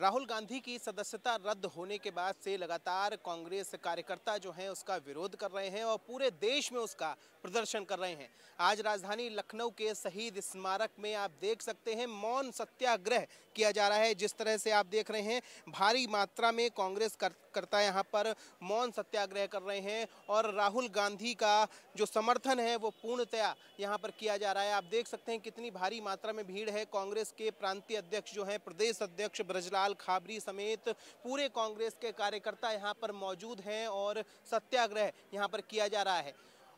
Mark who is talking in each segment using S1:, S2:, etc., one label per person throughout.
S1: राहुल गांधी की सदस्यता रद्द होने के बाद से लगातार कांग्रेस कार्यकर्ता जो हैं उसका विरोध कर रहे हैं और पूरे देश में उसका प्रदर्शन कर रहे हैं आज राजधानी लखनऊ के शहीद स्मारक में आप देख सकते हैं मौन सत्याग्रह किया जा रहा है जिस तरह से आप देख रहे हैं भारी मात्रा में कांग्रेस करता यहाँ पर मौन सत्याग्रह कर रहे हैं और राहुल गांधी का जो समर्थन है वो पूर्णतया यहाँ पर किया जा रहा है आप देख सकते हैं कितनी भारी मात्रा में भीड़ है कांग्रेस के प्रांतीय अध्यक्ष जो हैं प्रदेश अध्यक्ष ब्रजलाल लाल खाबरी समेत पूरे कांग्रेस के कार्यकर्ता यहाँ पर मौजूद हैं और सत्याग्रह यहाँ पर किया जा रहा है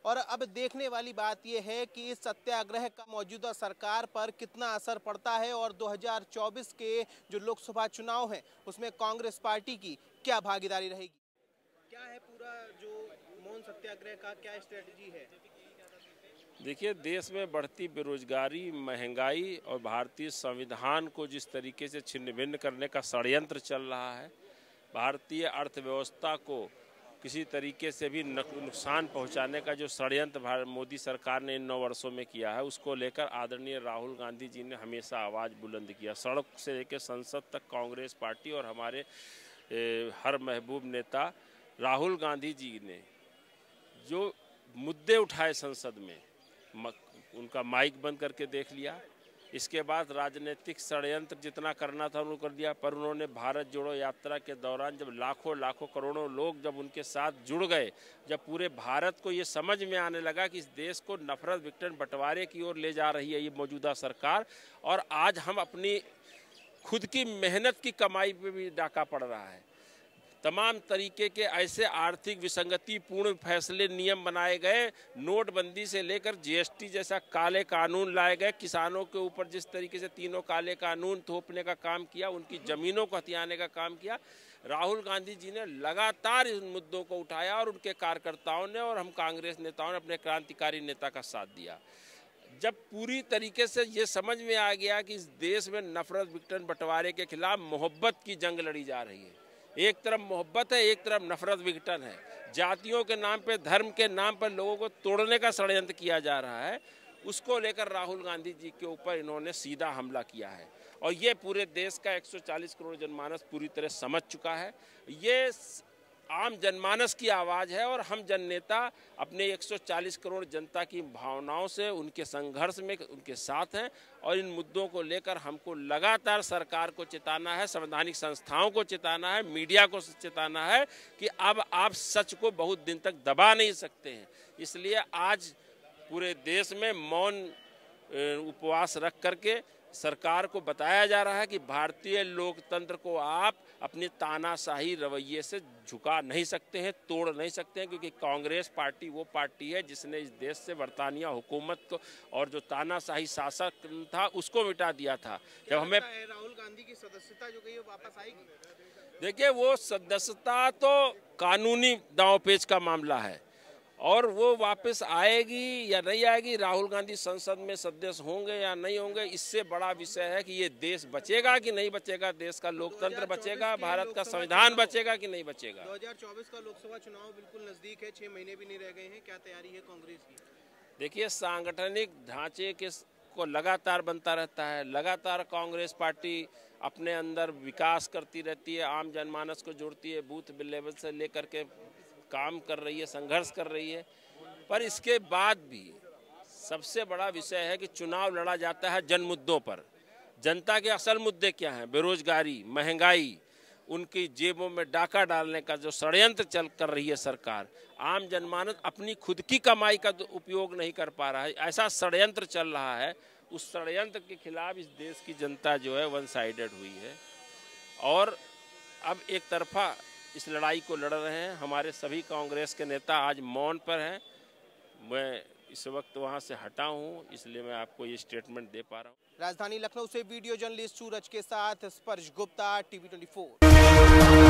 S1: और अब देखने वाली बात यह है कि इस सत्याग्रह का मौजूदा सरकार पर कितना असर पड़ता है और 2024 के जो लोकसभा चुनाव हैं उसमें कांग्रेस पार्टी की क्या भागीदारी रहेगी क्या है पूरा जो मौन सत्याग्रह का क्या स्ट्रेटजी है
S2: देखिए देश में बढ़ती बेरोजगारी महंगाई और भारतीय संविधान को जिस तरीके से छिन्न भिन्न करने का षडयंत्र चल रहा है भारतीय अर्थव्यवस्था को किसी तरीके से भी नुकसान पहुंचाने का जो षडयंत्र मोदी सरकार ने इन नौ वर्षों में किया है उसको लेकर आदरणीय राहुल गांधी जी ने हमेशा आवाज़ बुलंद किया सड़क से लेकर संसद तक कांग्रेस पार्टी और हमारे ए, हर महबूब नेता राहुल गांधी जी ने जो मुद्दे उठाए संसद में उनका माइक बंद करके देख लिया इसके बाद राजनीतिक षडयंत्र जितना करना था उन्होंने कर दिया पर उन्होंने भारत जोड़ो यात्रा के दौरान जब लाखों लाखों करोड़ों लोग जब उनके साथ जुड़ गए जब पूरे भारत को ये समझ में आने लगा कि इस देश को नफरत विकटन बंटवारे की ओर ले जा रही है ये मौजूदा सरकार और आज हम अपनी खुद की मेहनत की कमाई पे भी डाका पड़ रहा है तमाम तरीके के ऐसे आर्थिक विसंगतिपूर्ण फैसले नियम बनाए गए नोटबंदी से लेकर जीएसटी जैसा काले कानून लाए गए किसानों के ऊपर जिस तरीके से तीनों काले कानून थोपने का काम किया उनकी ज़मीनों को हथियाने का काम किया राहुल गांधी जी ने लगातार इन मुद्दों को उठाया और उनके कार्यकर्ताओं ने और हम कांग्रेस नेताओं ने अपने क्रांतिकारी नेता का साथ दिया जब पूरी तरीके से ये समझ में आ गया कि इस देश में नफरत विक्टन बंटवारे के खिलाफ मोहब्बत की जंग लड़ी जा रही है एक तरफ मोहब्बत है एक तरफ नफरत विघटन है जातियों के नाम पे धर्म के नाम पर लोगों को तोड़ने का षडयंत्र किया जा रहा है उसको लेकर राहुल गांधी जी के ऊपर इन्होंने सीधा हमला किया है और ये पूरे देश का 140 करोड़ जनमानस पूरी तरह समझ चुका है ये आम जनमानस की आवाज़ है और हम जन नेता अपने 140 करोड़ जनता की भावनाओं से उनके संघर्ष में उनके साथ हैं और इन मुद्दों को लेकर हमको लगातार सरकार को चेताना है संवैधानिक संस्थाओं को चेताना है मीडिया को चेताना है कि अब आप सच को बहुत दिन तक दबा नहीं सकते हैं इसलिए आज पूरे देश में मौन उपवास रख करके सरकार को बताया जा रहा है कि भारतीय लोकतंत्र को आप अपने तानाशाही रवैये से झुका नहीं सकते हैं तोड़ नहीं सकते हैं क्योंकि कांग्रेस पार्टी वो पार्टी है जिसने इस देश से बरतानिया हुकूमत को और जो तानाशाही शासक था उसको मिटा दिया था जब हमें
S1: राहुल गांधी की सदस्यता जो गई वापस आएगी
S2: देखिए वो सदस्यता तो कानूनी दाव पेच का मामला है और वो वापस आएगी या नहीं आएगी राहुल गांधी संसद में सदस्य होंगे या नहीं होंगे इससे बड़ा विषय है कि ये देश बचेगा कि नहीं बचेगा देश का लोकतंत्र बचेगा भारत का संविधान बचेगा कि नहीं बचेगा
S1: 2024 का लोकसभा चुनाव बिल्कुल नजदीक है छह महीने भी नहीं रह गए हैं क्या तैयारी है कांग्रेस की
S2: देखिए सांगठनिक ढांचे के को लगातार बनता रहता है लगातार कांग्रेस पार्टी अपने अंदर विकास करती रहती है आम जनमानस को जोड़ती है बूथ लेवल से लेकर के काम कर रही है संघर्ष कर रही है पर इसके बाद भी सबसे बड़ा विषय है कि चुनाव लड़ा जाता है जन मुद्दों पर जनता के असल मुद्दे क्या हैं बेरोजगारी महंगाई उनकी जेबों में डाका डालने का जो षडयंत्र चल कर रही है सरकार आम जनमानस अपनी खुद की कमाई का तो उपयोग नहीं कर पा रहा है ऐसा षडयंत्र चल रहा है उस षडयंत्र के खिलाफ इस देश की जनता जो है वन साइडेड हुई है और अब एक तरफा इस लड़ाई को लड़ रहे हैं हमारे सभी कांग्रेस के नेता आज मौन पर हैं मैं इस वक्त वहां से हटा हूं इसलिए मैं आपको ये स्टेटमेंट दे पा रहा
S1: हूं राजधानी लखनऊ से वीडियो जर्नलिस्ट सूरज के साथ स्पर्श गुप्ता टीवी ट्वेंटी